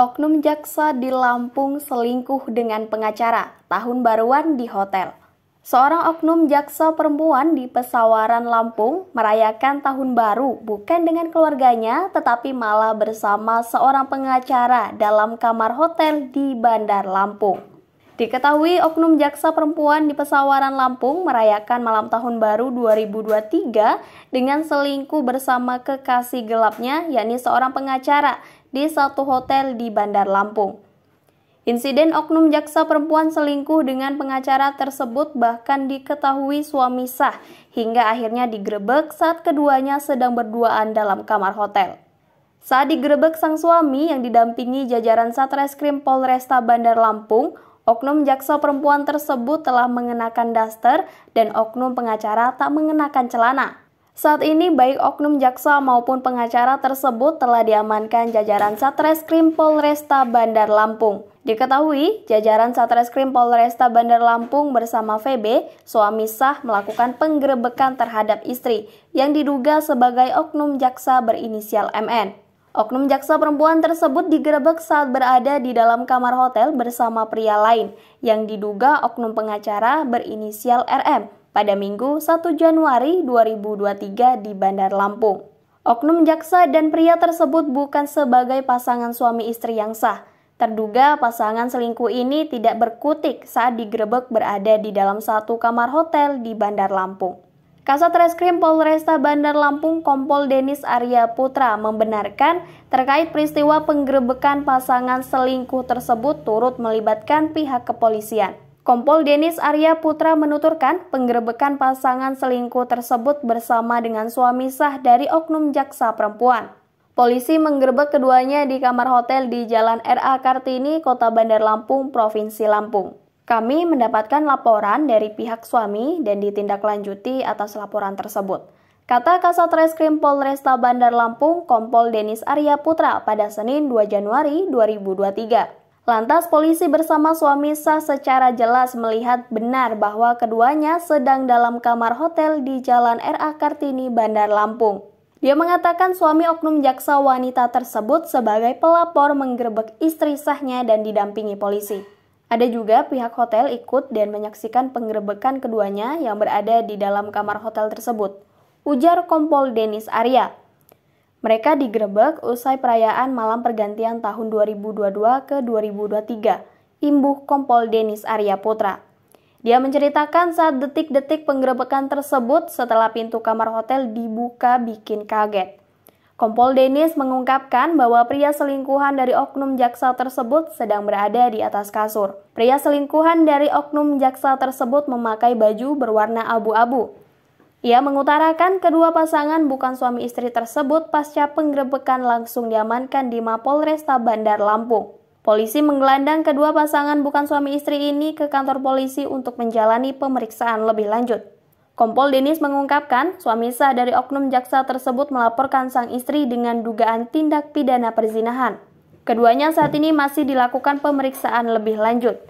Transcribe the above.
Oknum jaksa di Lampung selingkuh dengan pengacara, tahun baruan di hotel. Seorang oknum jaksa perempuan di Pesawaran Lampung merayakan tahun baru bukan dengan keluarganya tetapi malah bersama seorang pengacara dalam kamar hotel di Bandar Lampung. Diketahui oknum jaksa perempuan di Pesawaran Lampung merayakan malam tahun baru 2023 dengan selingkuh bersama kekasih gelapnya yakni seorang pengacara di satu hotel di Bandar Lampung. Insiden oknum jaksa perempuan selingkuh dengan pengacara tersebut bahkan diketahui suami sah hingga akhirnya digrebek saat keduanya sedang berduaan dalam kamar hotel. Saat digerebek sang suami yang didampingi jajaran Satreskrim Polresta Bandar Lampung, oknum jaksa perempuan tersebut telah mengenakan daster dan oknum pengacara tak mengenakan celana. Saat ini baik oknum jaksa maupun pengacara tersebut telah diamankan jajaran Satreskrim Polresta Bandar Lampung. Diketahui, jajaran Satreskrim Polresta Bandar Lampung bersama VB, suami sah melakukan penggerebekan terhadap istri yang diduga sebagai oknum jaksa berinisial MN. Oknum jaksa perempuan tersebut digerebek saat berada di dalam kamar hotel bersama pria lain yang diduga oknum pengacara berinisial RM pada Minggu 1 Januari 2023 di Bandar Lampung. Oknum jaksa dan pria tersebut bukan sebagai pasangan suami istri yang sah. Terduga pasangan selingkuh ini tidak berkutik saat digerebek berada di dalam satu kamar hotel di Bandar Lampung. Kasat Reskrim Polresta Bandar Lampung Kompol Denis Arya Putra membenarkan terkait peristiwa penggerebekan pasangan selingkuh tersebut turut melibatkan pihak kepolisian. Kompol Denis Arya Putra menuturkan penggerebekan pasangan selingkuh tersebut bersama dengan suami sah dari Oknum Jaksa Perempuan. Polisi menggerebek keduanya di kamar hotel di Jalan RA Kartini, Kota Bandar Lampung, Provinsi Lampung. Kami mendapatkan laporan dari pihak suami dan ditindaklanjuti atas laporan tersebut. Kata Kasat Reskrim Polresta Bandar Lampung, Kompol Denis Arya Putra pada Senin 2 Januari 2023. Lantas polisi bersama suami sah secara jelas melihat benar bahwa keduanya sedang dalam kamar hotel di Jalan RA Kartini, Bandar Lampung. Dia mengatakan suami oknum jaksa wanita tersebut sebagai pelapor menggerebek istri sahnya dan didampingi polisi. Ada juga pihak hotel ikut dan menyaksikan penggerebekan keduanya yang berada di dalam kamar hotel tersebut. Ujar Kompol Denis Arya. Mereka digerebek usai perayaan malam pergantian tahun 2022 ke 2023, imbuh Kompol Denis Arya Putra. Dia menceritakan saat detik-detik penggerebekan tersebut setelah pintu kamar hotel dibuka bikin kaget. Kompol Denis mengungkapkan bahwa pria selingkuhan dari oknum jaksa tersebut sedang berada di atas kasur. Pria selingkuhan dari oknum jaksa tersebut memakai baju berwarna abu-abu. Ia mengutarakan kedua pasangan bukan suami istri tersebut pasca penggerebekan langsung diamankan di Mapolresta Bandar Lampung. Polisi menggelandang kedua pasangan bukan suami istri ini ke kantor polisi untuk menjalani pemeriksaan lebih lanjut. Kompol Denis mengungkapkan, suami sah dari oknum jaksa tersebut melaporkan sang istri dengan dugaan tindak pidana perzinahan. Keduanya saat ini masih dilakukan pemeriksaan lebih lanjut.